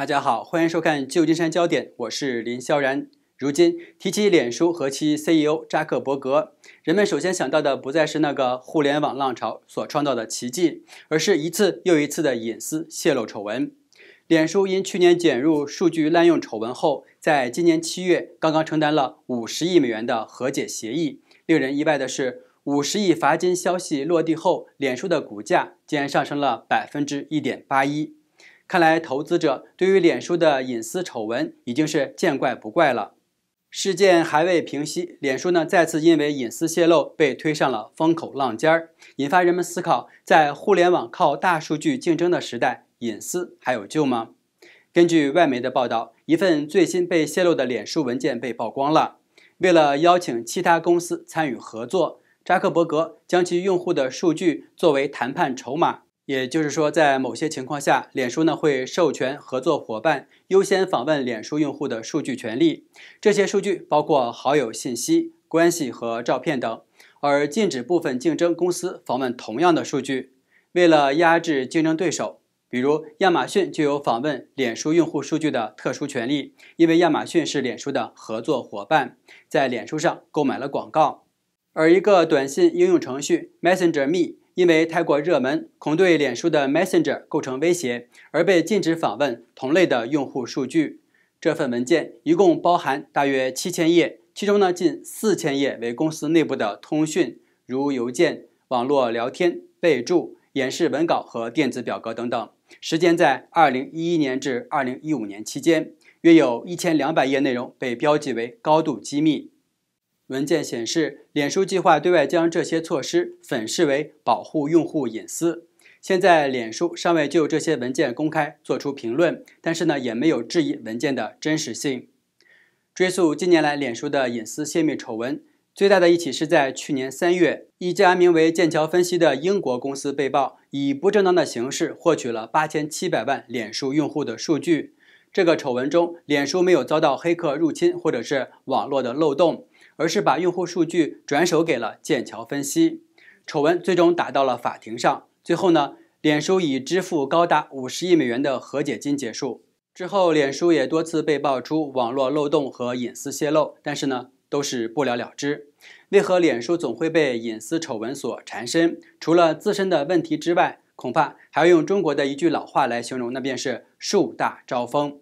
大家好，欢迎收看《旧金山焦点》，我是林萧然。如今提起脸书和其 CEO 扎克伯格，人们首先想到的不再是那个互联网浪潮所创造的奇迹，而是一次又一次的隐私泄露丑闻。脸书因去年卷入数据滥用丑闻后，在今年七月刚刚承担了五十亿美元的和解协议。令人意外的是，五十亿罚金消息落地后，脸书的股价竟然上升了百分之一点八一。看来，投资者对于脸书的隐私丑闻已经是见怪不怪了。事件还未平息，脸书呢再次因为隐私泄露被推上了风口浪尖儿，引发人们思考：在互联网靠大数据竞争的时代，隐私还有救吗？根据外媒的报道，一份最新被泄露的脸书文件被曝光了。为了邀请其他公司参与合作，扎克伯格将其用户的数据作为谈判筹码。也就是说，在某些情况下，脸书呢会授权合作伙伴优先访问脸书用户的数据权利，这些数据包括好友信息、关系和照片等，而禁止部分竞争公司访问同样的数据。为了压制竞争对手，比如亚马逊就有访问脸书用户数据的特殊权利，因为亚马逊是脸书的合作伙伴，在脸书上购买了广告，而一个短信应用程序 Messenger Me。因为太过热门，恐对脸书的 Messenger 构成威胁，而被禁止访问同类的用户数据。这份文件一共包含大约七千页，其中呢近四千页为公司内部的通讯，如邮件、网络聊天、备注、演示文稿和电子表格等等。时间在二零一一年至二零一五年期间，约有一千两百页内容被标记为高度机密。文件显示，脸书计划对外将这些措施粉饰为保护用户隐私。现在，脸书尚未就这些文件公开做出评论，但是呢，也没有质疑文件的真实性。追溯近年来脸书的隐私泄密丑闻，最大的一起是在去年三月，一家名为剑桥分析的英国公司被曝以不正当的形式获取了八千七百万脸书用户的数据。这个丑闻中，脸书没有遭到黑客入侵或者是网络的漏洞。而是把用户数据转手给了剑桥分析，丑闻最终打到了法庭上。最后呢，脸书以支付高达五十亿美元的和解金结束。之后，脸书也多次被爆出网络漏洞和隐私泄露，但是呢，都是不了了之。为何脸书总会被隐私丑闻所缠身？除了自身的问题之外，恐怕还要用中国的一句老话来形容，那便是树大招风。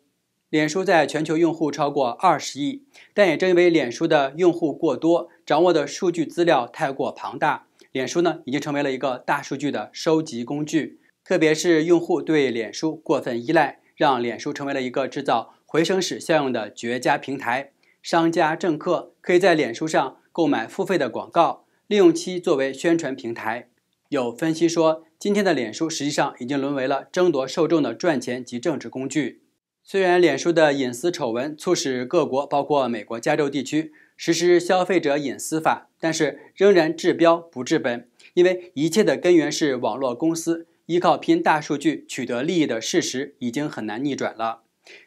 脸书在全球用户超过二十亿，但也正因为脸书的用户过多，掌握的数据资料太过庞大，脸书呢已经成为了一个大数据的收集工具。特别是用户对脸书过分依赖，让脸书成为了一个制造回声室效应的绝佳平台。商家、政客可以在脸书上购买付费的广告，利用其作为宣传平台。有分析说，今天的脸书实际上已经沦为了争夺受众的赚钱及政治工具。虽然脸书的隐私丑闻促使各国，包括美国加州地区，实施消费者隐私法，但是仍然治标不治本，因为一切的根源是网络公司依靠拼大数据取得利益的事实已经很难逆转了。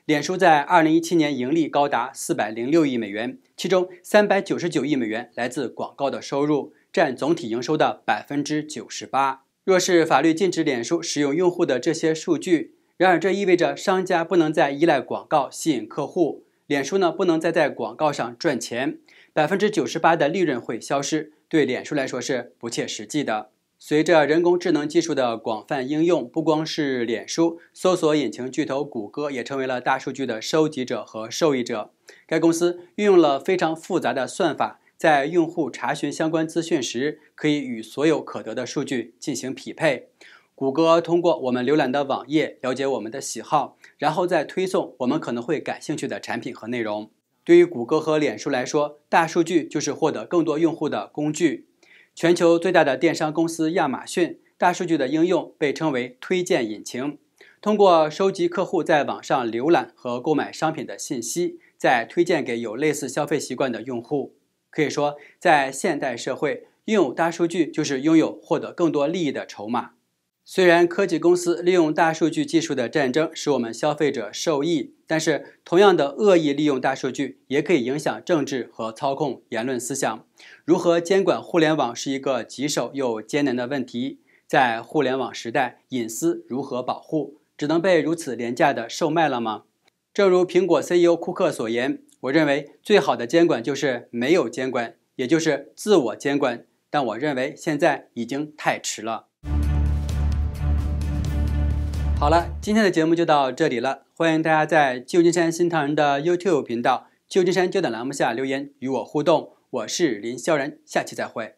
脸书在二零一七年盈利高达四百零六亿美元，其中三百九十九亿美元来自广告的收入，占总体营收的百分之九十八。若是法律禁止脸书使用用户的这些数据，然而，这意味着商家不能再依赖广告吸引客户，脸书呢不能再在广告上赚钱，百分之九十八的利润会消失，对脸书来说是不切实际的。随着人工智能技术的广泛应用，不光是脸书，搜索引擎巨头谷歌也成为了大数据的收集者和受益者。该公司运用了非常复杂的算法，在用户查询相关资讯时，可以与所有可得的数据进行匹配。谷歌通过我们浏览的网页了解我们的喜好，然后再推送我们可能会感兴趣的产品和内容。对于谷歌和脸书来说，大数据就是获得更多用户的工具。全球最大的电商公司亚马逊，大数据的应用被称为推荐引擎，通过收集客户在网上浏览和购买商品的信息，再推荐给有类似消费习惯的用户。可以说，在现代社会，拥有大数据就是拥有获得更多利益的筹码。虽然科技公司利用大数据技术的战争使我们消费者受益，但是同样的恶意利用大数据也可以影响政治和操控言论思想。如何监管互联网是一个棘手又艰难的问题。在互联网时代，隐私如何保护，只能被如此廉价的售卖了吗？正如苹果 CEO 库克所言：“我认为最好的监管就是没有监管，也就是自我监管。”但我认为现在已经太迟了。好了，今天的节目就到这里了。欢迎大家在旧金山新唐人的 YouTube 频道“旧金山焦点”栏目下留言与我互动。我是林萧然，下期再会。